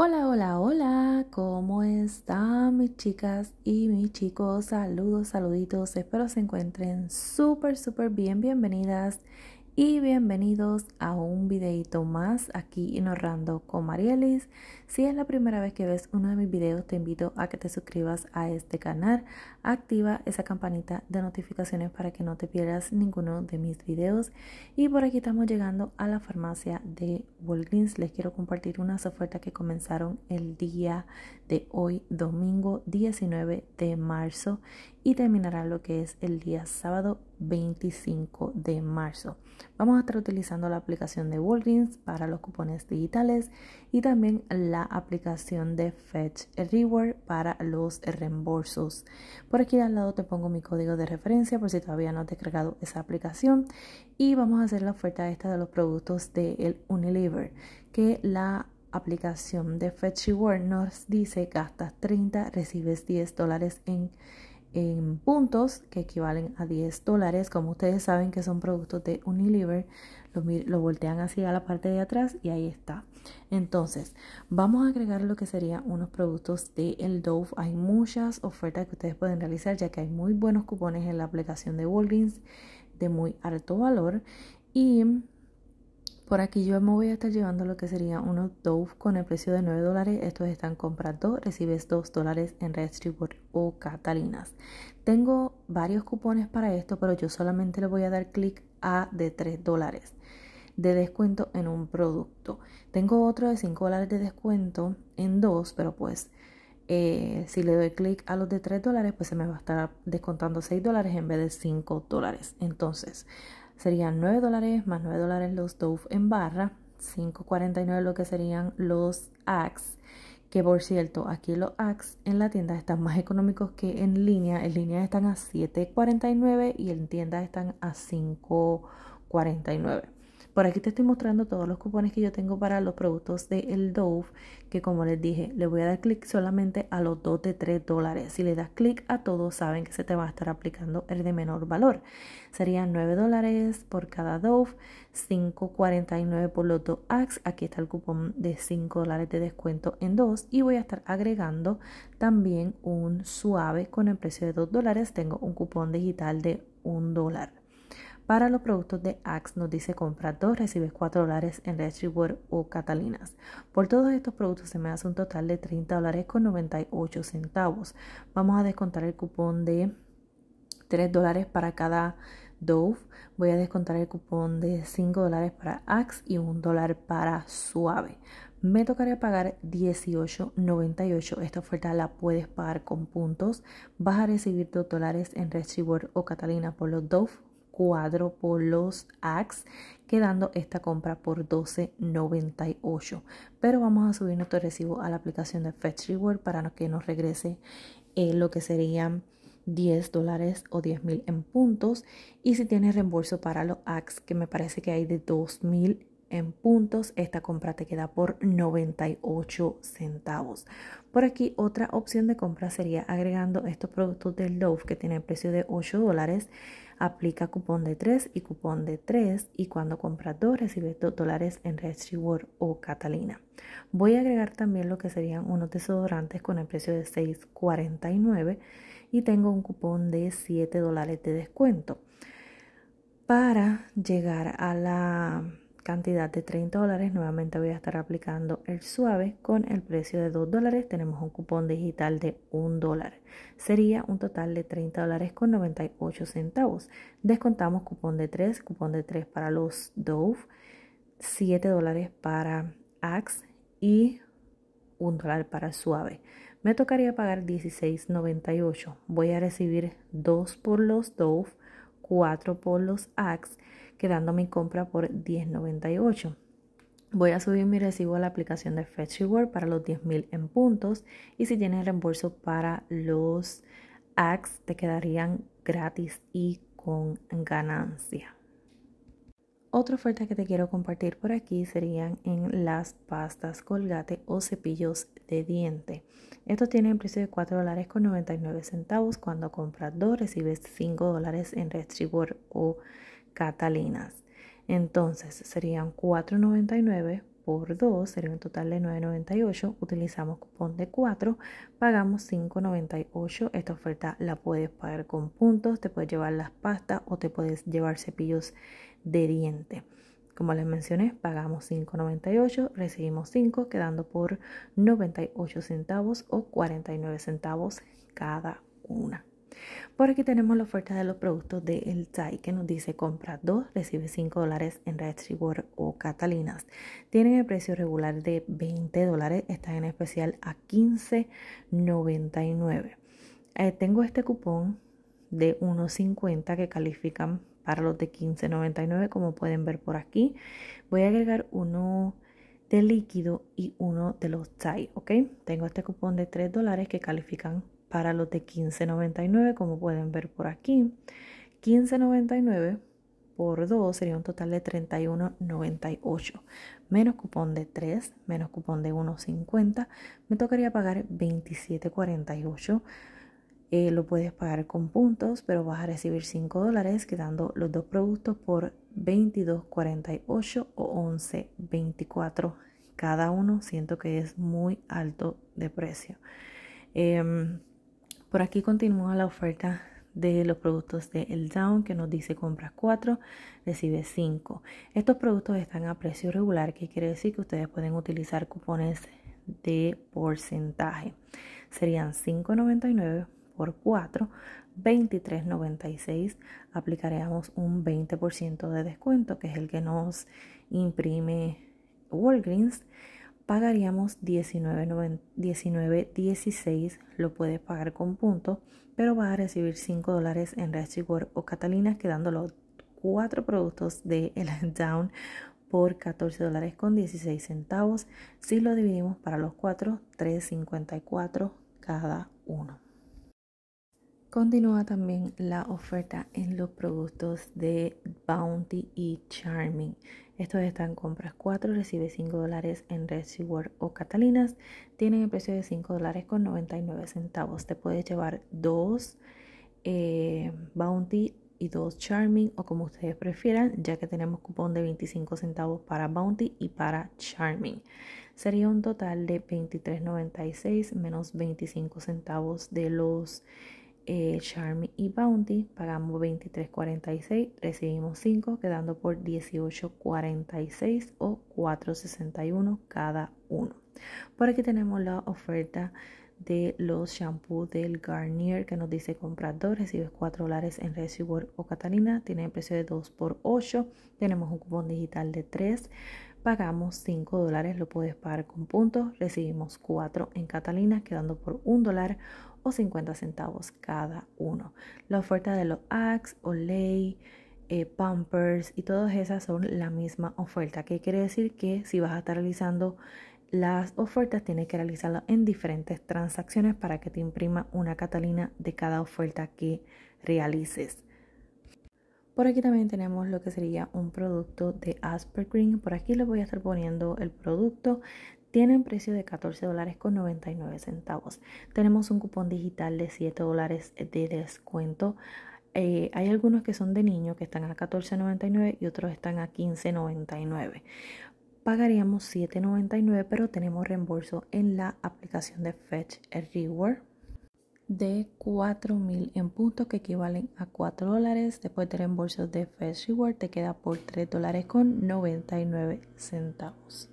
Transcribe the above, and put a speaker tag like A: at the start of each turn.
A: Hola, hola, hola, ¿cómo están mis chicas y mis chicos? Saludos, saluditos, espero se encuentren súper, súper bien, bienvenidas y bienvenidos a un videito más aquí en con Marielis. Si es la primera vez que ves uno de mis videos te invito a que te suscribas a este canal, activa esa campanita de notificaciones para que no te pierdas ninguno de mis videos y por aquí estamos llegando a la farmacia de Walgreens. Les quiero compartir unas ofertas que comenzaron el día de hoy domingo 19 de marzo y terminará lo que es el día sábado 25 de marzo. Vamos a estar utilizando la aplicación de Walgreens para los cupones digitales y también la aplicación de Fetch Reward para los reembolsos. Por aquí al lado te pongo mi código de referencia por si todavía no has descargado esa aplicación y vamos a hacer la oferta esta de los productos de Unilever que la aplicación de Fetch Reward nos dice gastas 30, recibes 10 dólares en en puntos que equivalen a 10 dólares. Como ustedes saben que son productos de Unilever, lo, lo voltean así a la parte de atrás y ahí está. Entonces, vamos a agregar lo que serían unos productos de el Dove. Hay muchas ofertas que ustedes pueden realizar ya que hay muy buenos cupones en la aplicación de Walgreens de muy alto valor y por aquí yo me voy a estar llevando lo que sería unos Dove con el precio de 9 dólares. Estos están comprando, recibes 2 dólares en Red o Catalinas. Tengo varios cupones para esto, pero yo solamente le voy a dar clic a de 3 dólares de descuento en un producto. Tengo otro de 5 dólares de descuento en dos, pero pues eh, si le doy clic a los de 3 dólares, pues se me va a estar descontando 6 dólares en vez de 5 dólares. Entonces, serían 9 dólares más 9 dólares los Dove en barra, 5.49 lo que serían los Axe, que por cierto, aquí los Axe en la tienda están más económicos que en línea, en línea están a 7.49 y en tienda están a 5.49. Por aquí te estoy mostrando todos los cupones que yo tengo para los productos de El Dove, que como les dije, le voy a dar clic solamente a los dos de 3 dólares. Si le das clic a todos, saben que se te va a estar aplicando el de menor valor. Serían 9 dólares por cada Dove, 5.49 por los dos Axe. Aquí está el cupón de 5 dólares de descuento en 2 y voy a estar agregando también un suave con el precio de 2 dólares. Tengo un cupón digital de 1 dólar. Para los productos de Axe nos dice compra 2, recibes 4 dólares en Retribuer o Catalinas. Por todos estos productos se me hace un total de 30 dólares con 98 centavos. Vamos a descontar el cupón de 3 dólares para cada Dove. Voy a descontar el cupón de 5 dólares para Axe y 1 dólar para Suave. Me tocaría pagar $18.98. Esta oferta la puedes pagar con puntos. Vas a recibir 2 dólares en Retriever o Catalina por los Dove cuadro por los AX, quedando esta compra por $12.98. Pero vamos a subir nuestro recibo a la aplicación de Fetch Reward para que nos regrese eh, lo que serían 10 dólares o 10 mil en puntos. Y si tienes reembolso para los AX, que me parece que hay de 2 mil en puntos, esta compra te queda por 98 centavos. Por aquí otra opción de compra sería agregando estos productos del Love que tiene precio de 8 dólares Aplica cupón de 3 y cupón de 3 y cuando compras 2 recibes 2 dólares en Red Reward o Catalina. Voy a agregar también lo que serían unos desodorantes con el precio de 6.49 y tengo un cupón de 7 dólares de descuento. Para llegar a la cantidad de 30 dólares. Nuevamente voy a estar aplicando el suave con el precio de 2 dólares. Tenemos un cupón digital de 1 dólar. Sería un total de 30 dólares con 98 centavos. Descontamos cupón de 3, cupón de 3 para los Dove, 7 dólares para Axe y 1 dólar para suave. Me tocaría pagar 16.98. Voy a recibir 2 por los Dove, 4 por los Axe quedando mi compra por $10.98. Voy a subir mi recibo a la aplicación de Fetch Reward para los 10.000 en puntos y si tienes reembolso para los acts te quedarían gratis y con ganancia. Otra oferta que te quiero compartir por aquí serían en las pastas colgate o cepillos de diente. Estos tienen precio de 4 dólares 99 centavos. Cuando compras 2 recibes 5 dólares en Fetch Reward o catalinas. Entonces serían 4,99 por 2, sería un total de 9,98. Utilizamos cupón de 4, pagamos 5,98. Esta oferta la puedes pagar con puntos, te puedes llevar las pastas o te puedes llevar cepillos de diente. Como les mencioné, pagamos 5,98, recibimos 5, quedando por 98 centavos o 49 centavos cada una. Por aquí tenemos la oferta de los productos de El que nos dice compra 2, recibe 5 dólares en Red o Catalinas. Tienen el precio regular de 20 dólares, están en especial a 15.99. Eh, tengo este cupón de 1.50 que califican para los de 15.99 como pueden ver por aquí. Voy a agregar uno de líquido y uno de los TAI. ¿ok? Tengo este cupón de 3 dólares que califican para los de 15.99, como pueden ver por aquí. 15.99 por 2 sería un total de 31.98, menos cupón de 3, menos cupón de 1.50, me tocaría pagar 27.48. Eh, lo puedes pagar con puntos, pero vas a recibir 5 dólares, quedando los dos productos por 22.48 o 11.24 cada uno. Siento que es muy alto de precio. Em, por aquí continúa la oferta de los productos de El Down que nos dice compras 4, recibe 5. Estos productos están a precio regular, que quiere decir que ustedes pueden utilizar cupones de porcentaje. Serían 5.99 por 4, 23.96. Aplicaríamos un 20% de descuento, que es el que nos imprime Walgreens pagaríamos 19.16, lo puedes pagar con punto, pero vas a recibir 5 dólares en word o Catalina, quedando los 4 productos de el Down por $14.16. dólares Si lo dividimos para los 4, 3.54 cada uno. Continúa también la oferta en los productos de Bounty y Charming. Estos están en compras 4, recibe 5 dólares en Red o Catalinas. Tienen el precio de 5 dólares con 99 centavos. Te puedes llevar dos eh, Bounty y dos Charming o como ustedes prefieran, ya que tenemos cupón de 25 centavos para Bounty y para Charming. Sería un total de 23.96 menos 25 centavos de los... Eh, Charmy y Bounty, pagamos 23.46, recibimos 5, quedando por 18.46 o 4.61 cada uno. Por aquí tenemos la oferta de los shampoos del Garnier que nos dice compradores 2, recibes 4 dólares en recibo o Catalina, tiene el precio de 2 por 8, tenemos un cupón digital de 3 pagamos 5 dólares, lo puedes pagar con puntos, recibimos 4 en Catalina, quedando por 1 dólar o 50 centavos cada uno. La oferta de los Axe, Olay, eh, Pampers y todas esas son la misma oferta, que quiere decir que si vas a estar realizando las ofertas tienes que realizarlas en diferentes transacciones para que te imprima una Catalina de cada oferta que realices. Por aquí también tenemos lo que sería un producto de Aspergreen. Por aquí les voy a estar poniendo el producto. Tienen precio de $14.99. dólares con centavos. Tenemos un cupón digital de 7 dólares de descuento. Eh, hay algunos que son de niño que están a 14.99 y otros están a 15.99. Pagaríamos 7.99 pero tenemos reembolso en la aplicación de Fetch Reward de 4.000 en puntos que equivalen a 4 dólares. Después de reembolso de Fetch Reward te queda por 3 dólares con 99 centavos.